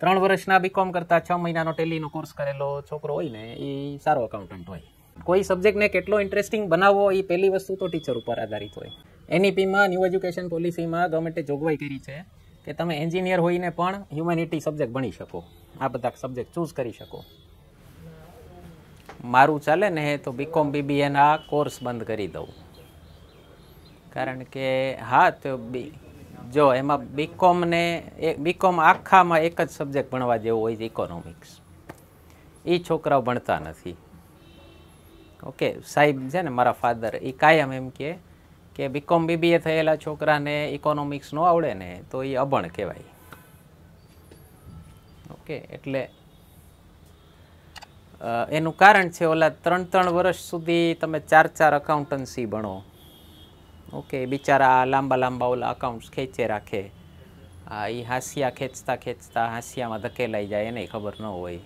ત્રણ વર્ષના બીકોમ કરતાં છ મહિનાનો ટેલીનો કોર્સ કરેલો છોકરો હોય ને એ સારો અકાઉન્ટન્ટ હોય કોઈ સબ્જેક્ટને કેટલો ઇન્ટરેસ્ટિંગ બનાવવો એ પહેલી વસ્તુ તો ટીચર ઉપર આધારિત હોય એનઈપીમાં ન્યૂ એજ્યુકેશન પોલિસીમાં ગવર્મેન્ટે જોગવાઈ કરી છે કે તમે એન્જિનિયર હોઈને પણ હ્યુમેનિટી સબ્જેક્ટ ભણી શકો આ બધા સબ્જેક્ટ ચૂઝ કરી શકો મારું ચાલે ને તો બીકોમ બીબીએના કોર્સ બંધ કરી દઉં કારણ કે હા તો બી જો એમાં બીકોમ ને બીકોમ આખામાં એક જ સબ્જેક્ટ ભણવા જેવો હોય છે ઇકોનોમિક્સ એ છોકરાઓ ભણતા નથી ઓકે સાહેબ છે ને મારા ફાધર એ કાયમ એમ કહે કે બીકોમ બીબીએ થયેલા છોકરાને ઇકોનોમિક્સ ન આવડે ને તો એ અભણ કહેવાય ઓકે એટલે એનું કારણ છે ઓલા ત્રણ ત્રણ વર્ષ સુધી તમે ચાર ચાર અકાઉન્ટન્સી ભણો ઓકે બિચારા લાંબા લાંબા ઓલા અકાઉન્ટ્સ ખેંચે રાખે આ એ હાંસિયા ખેંચતા ખેંચતા હાંસિયામાં ધકેલાઈ જાય એને ખબર ન હોય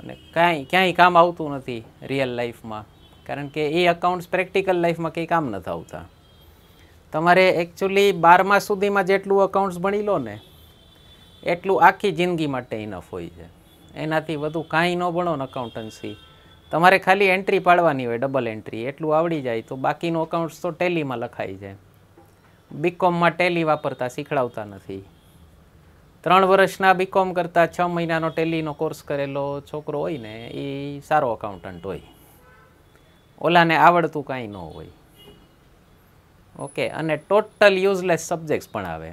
અને કાંઈ ક્યાંય કામ આવતું નથી રિયલ લાઈફમાં કારણ કે એ અકાઉન્ટ્સ પ્રેક્ટિકલ લાઈફમાં કંઈ કામ નથી આવતા તમારે એકચ્યુઅલી બારમા સુધીમાં જેટલું અકાઉન્ટ્સ ભણી લો ને એટલું આખી જિંદગી માટે ઇનફ હોય છે એનાથી વધુ કાંઈ ન ભણો ને અકાઉન્ટન્સી તમારે ખાલી એન્ટ્રી પાડવાની હોય ડબલ એન્ટ્રી એટલું આવડી જાય તો બાકીનું અકાઉન્ટ્સ તો ટેલીમાં લખાઈ જાય બીકોમમાં ટેલી વાપરતા શીખડાવતા નથી ત્રણ વર્ષના બીકોમ કરતાં છ મહિનાનો ટેલીનો કોર્સ કરેલો છોકરો હોય ને એ સારો અકાઉન્ટન્ટ હોય ઓલાને આવડતું કાંઈ ન હોય ઓકે અને ટોટલ યુઝલેસ સબ્જેક્ટ્સ પણ આવે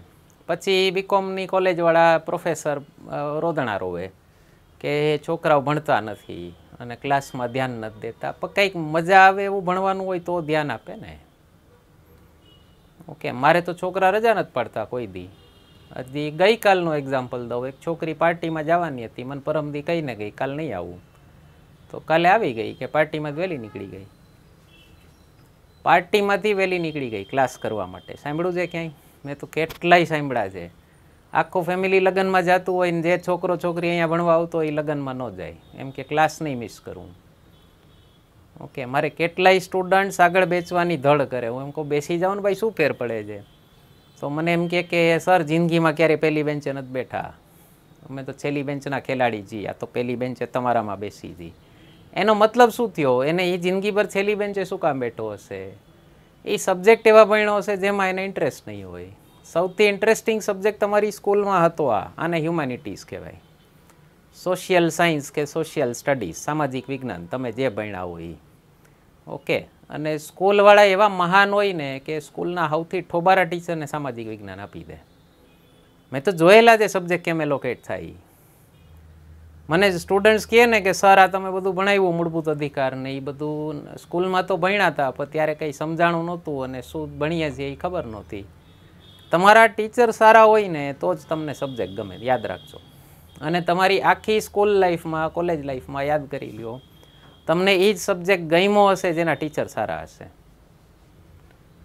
પછી બીકોમની કોલેજવાળા પ્રોફેસર રોદણા રોવે કે છોકરાઓ ભણતા નથી અને ક્લાસમાં ધ્યાન નથી દેતા પણ કંઈક મજા આવે એવું ભણવાનું હોય તો ધ્યાન આપે ને ઓકે મારે તો છોકરા રજા નથી પાડતા કોઈ દી હજી ગઈકાલનું એક્ઝામ્પલ દઉં એક છોકરી પાર્ટીમાં જવાની હતી મને પરમદી કહીને ગઈ કાલ નહીં આવું તો કાલે આવી ગઈ કે પાર્ટીમાં વહેલી નીકળી ગઈ પાર્ટીમાંથી વહેલી નીકળી ગઈ ક્લાસ કરવા માટે સાંભળ્યું છે ક્યાંય મેં તો કેટલાય સાંભળ્યા છે આખું ફેમિલી લગ્નમાં જતું હોય ને જે છોકરો છોકરી અહીંયા ભણવા આવતો હોય એ લગ્નમાં ન જાય એમ કે ક્લાસ નહીં મિસ કરું ઓકે મારે કેટલાય સ્ટુડન્ટ્સ આગળ બેચવાની ધડ કરે હું એમ કહું બેસી જાઉં ને ભાઈ શું ફેર પડે છે તો મને એમ કે કે સર જિંદગીમાં ક્યારેય પહેલી બેન્ચે નથી બેઠા અમે તો છેલ્લી બેન્ચના ખેલાડી છીએ આ તો પહેલી બેન્ચે તમારામાં બેસી હતી એનો મતલબ શું થયો એને એ જિંદગી પર છેલ્લી બેન્ચે શું કામ બેઠો હશે એ સબ્જેક્ટ એવા ભણ્યો હશે જેમાં એને ઇન્ટરેસ્ટ નહીં હોય સૌથી ઇન્ટરેસ્ટિંગ સબ્જેક્ટ તમારી સ્કૂલમાં હતો આ આને હ્યુમેનિટીઝ કહેવાય સોશિયલ સાયન્સ કે સોશિયલ સ્ટડીઝ સામાજિક વિજ્ઞાન તમે જે ભણ્યા એ ઓકે અને સ્કૂલવાળા એવા મહાન હોય ને કે સ્કૂલના સૌથી ઠોબારા ટીચરને સામાજિક વિજ્ઞાન આપી દે મેં તો જોયેલા જે સબ્જેક્ટ કેમ એલોકેટ થાય મને સ્ટુડન્ટ્સ કહે ને કે સર આ તમે બધું ભણાવ્યું મૂળભૂત અધિકાર ને એ બધું સ્કૂલમાં તો ભણ્યા હતા પણ ત્યારે કંઈ સમજાણું નહોતું અને શું ભણીએ છીએ એ ખબર નહોતી તમારા ટીચર સારા હોય ને તો જ તમને સબ્જેક્ટ ગમે યાદ રાખજો અને તમારી આખી સ્કૂલ લાઈફમાં કોલેજ લાઈફમાં યાદ કરી લ્યો તમને એ જ સબ્જેક્ટ ગમ્યો હશે જેના ટીચર સારા હશે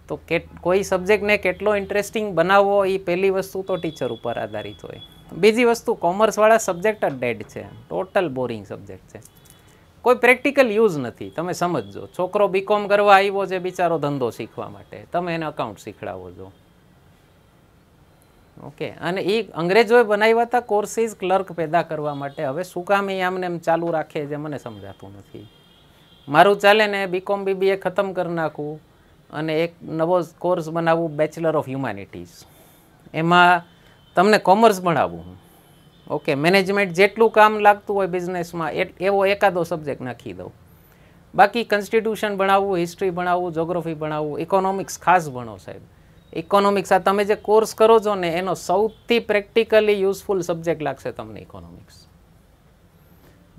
તો કે કોઈ સબ્જેક્ટને કેટલો ઇન્ટરેસ્ટિંગ બનાવવો એ પહેલી વસ્તુ તો ટીચર ઉપર આધારિત હોય બીજી વસ્તુ કોમર્સવાળા સબ્જેક્ટ જ ડેડ છે ટોટલ બોરિંગ સબ્જેક્ટ છે કોઈ પ્રેક્ટિકલ યુઝ નથી તમે સમજજો છોકરો બીકોમ કરવા આવ્યો છે બિચારો ધંધો શીખવા માટે તમે એને અકાઉન્ટ શીખડાવો છો ઓકે અને એ અંગ્રેજોએ બનાવ્યા હતા કોર્સિસ ક્લર્ક પેદા કરવા માટે હવે શું કામ એ આમને એમ ચાલુ રાખે જે મને સમજાતું નથી મારું ચાલે ને બીકોમ બીબીએ ખતમ કરી નાખવું અને એક નવો કોર્સ બનાવવું બેચલર ઓફ હ્યુમાનિટીઝ એમાં તમને કોમર્સ ભણાવવું ઓકે મેનેજમેન્ટ જેટલું કામ લાગતું હોય બિઝનેસમાં એવો એકાદો સબ્જેક્ટ નાખી દઉં બાકી કન્સ્ટિટ્યુશન ભણાવવું હિસ્ટ્રી ભણાવવું જોગ્રાફી ભણાવવું ઇકોનોમિક્સ ખાસ ભણો સાહેબ ઇકોનોમિક્સ આ તમે જે કોર્સ કરો છો ને એનો સૌથી પ્રેક્ટિકલી યુઝફુલ સબ્જેક્ટ લાગશે તમને ઇકોનોમિક્સ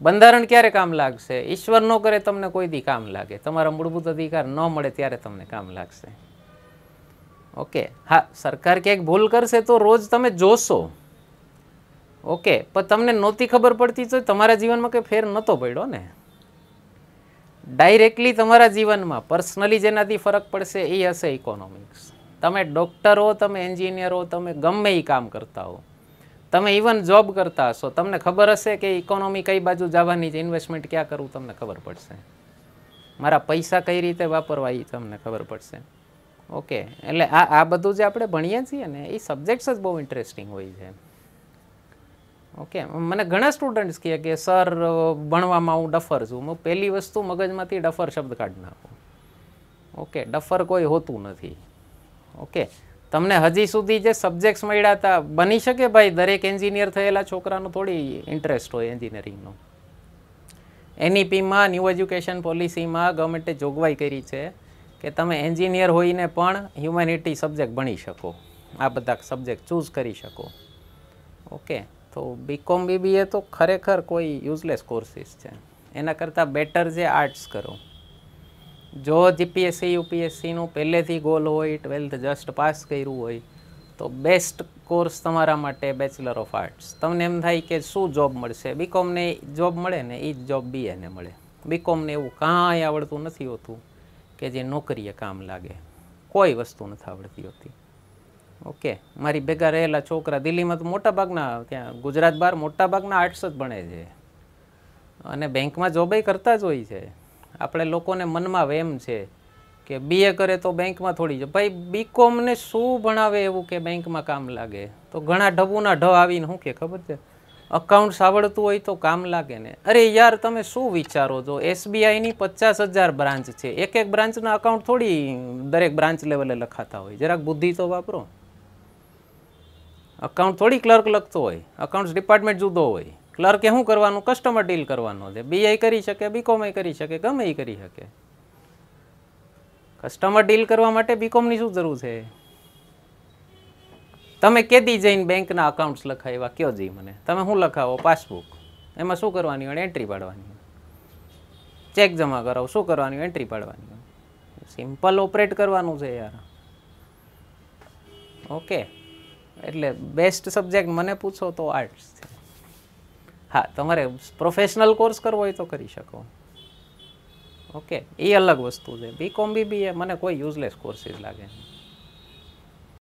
બંધારણ ક્યારે કામ લાગશે ઈશ્વર ન કરે તમને કોઈ દી કામ લાગે તમારા મૂળભૂત અધિકાર ન મળે ત્યારે તમને કામ લાગશે ઓકે હા સરકાર ક્યાંક ભૂલ કરશે તો રોજ તમે જોશો ઓકે પણ તમને નહોતી ખબર પડતી તો તમારા જીવનમાં કંઈ ફેર નહોતો પડ્યો ને ડાયરેક્ટલી તમારા જીવનમાં પર્સનલી જેનાથી ફરક પડશે એ હશે ઇકોનોમિક્સ તમે ડૉક્ટર હો તમે એન્જિનિયર હો તમે ગમે એ કામ કરતા હો તમે ઇવન જોબ કરતા હશો તમને ખબર હશે કે ઇકોનોમી કઈ બાજુ જવાની છે ઇન્વેસ્ટમેન્ટ ક્યાં કરવું તમને ખબર પડશે મારા પૈસા કઈ રીતે વાપરવા એ તમને ખબર પડશે ઓકે એટલે આ આ બધું જે આપણે ભણીએ છીએ ને એ સબ્જેક્ટ્સ જ બહુ ઇન્ટરેસ્ટિંગ હોય છે ઓકે મને ઘણા સ્ટુડન્ટ્સ કહે કે સર ભણવામાં હું ડફર છું હું પહેલી વસ્તુ મગજમાંથી ડફર શબ્દ કાઢી નાખું ઓકે ડફર કોઈ હોતું નથી ઓકે તમને હજી સુધી જે સબ્જેક્ટ્સ મળ્યા હતા બની શકે ભાઈ દરેક એન્જિનિયર થયેલા છોકરાનો થોડી ઇન્ટરેસ્ટ હોય એન્જિનિયરિંગનો એનઈપીમાં ન્યૂ એજ્યુકેશન પોલિસીમાં ગવર્મેન્ટે જોગવાઈ કરી છે કે તમે એન્જિનિયર હોઈને પણ હ્યુમેનિટી સબ્જેક્ટ ભણી શકો આ બધા સબ્જેક્ટ ચૂઝ કરી શકો ઓકે તો બીકોમ બીબીએ તો ખરેખર કોઈ યુઝલેસ કોર્સીસ છે એના કરતાં બેટર જે આર્ટ્સ કરો જો જીપીએસસી યુપીએસસીનું પહેલેથી ગોલ હોય ટ્વેલ્થ જસ્ટ પાસ કર્યું હોય તો બેસ્ટ કોર્સ તમારા માટે બેચલર ઓફ આર્ટ્સ તમને એમ થાય કે શું જોબ મળશે બીકોમને જોબ મળે ને એ જ જોબ બીએને મળે બીકોમને એવું કાંઈ આવડતું નથી હોતું કે જે નોકરીએ કામ લાગે કોઈ વસ્તુ નથી આવડતી હોતી ઓકે મારી ભેગા રહેલા છોકરા દિલ્હીમાં તો મોટાભાગના ત્યાં ગુજરાત બહાર મોટાભાગના આર્ટ્સ જ ભણે છે અને બેંકમાં જોબય કરતા જ હોય છે આપણે લોકોને મનમાં વેમ છે કે બીએ કરે તો બેંકમાં થોડી જ ભાઈ બીકોમને શું ભણાવે એવું કે બેંકમાં કામ લાગે તો ઘણા ઢબુના ઢ આવીને શું કે ખબર છે અકાઉન્ટ્સ આવડતું હોય તો કામ લાગે ને અરે યાર તમે શું વિચારો છો એસબીઆઈની પચાસ હજાર બ્રાન્ચ છે એક એક બ્રાન્ચના અકાઉન્ટ થોડી દરેક બ્રાન્ચ લેવલે લખાતા હોય જરાક બુદ્ધિ તો વાપરો અકાઉન્ટ થોડી ક્લર્ક લખતો હોય અકાઉન્ટ્સ ડિપાર્ટમેન્ટ જુદો હોય ક્લર્કે શું કરવાનું કસ્ટમર ડીલ કરવાનો છે બીઆઈ કરી શકે બીકોમ કરી શકે ગમે એ કરી શકે કસ્ટમર ડીલ કરવા માટે બીકોમની શું જરૂર છે તમે કેદી જઈને બેંકના અકાઉન્ટ્સ લખાવ્યા કયો જી મને તમે શું લખાવો પાસબુક એમાં શું કરવાની હોય એન્ટ્રી પાડવાની ચેક જમા કરાવો શું કરવાની એન્ટ્રી પાડવાની સિમ્પલ ઓપરેટ કરવાનું છે યાર ઓકે એટલે બેસ્ટ સબ્જેક્ટ મને પૂછો તો આર્ટ્સ છે હા તમારે પ્રોફેશનલ કોર્સ કરવો હોય તો કરી શકો ઓકે એ અલગ વસ્તુ છે બીકોમ એ મને કોઈ યુઝલેસ કોર્સીસ લાગે નહીં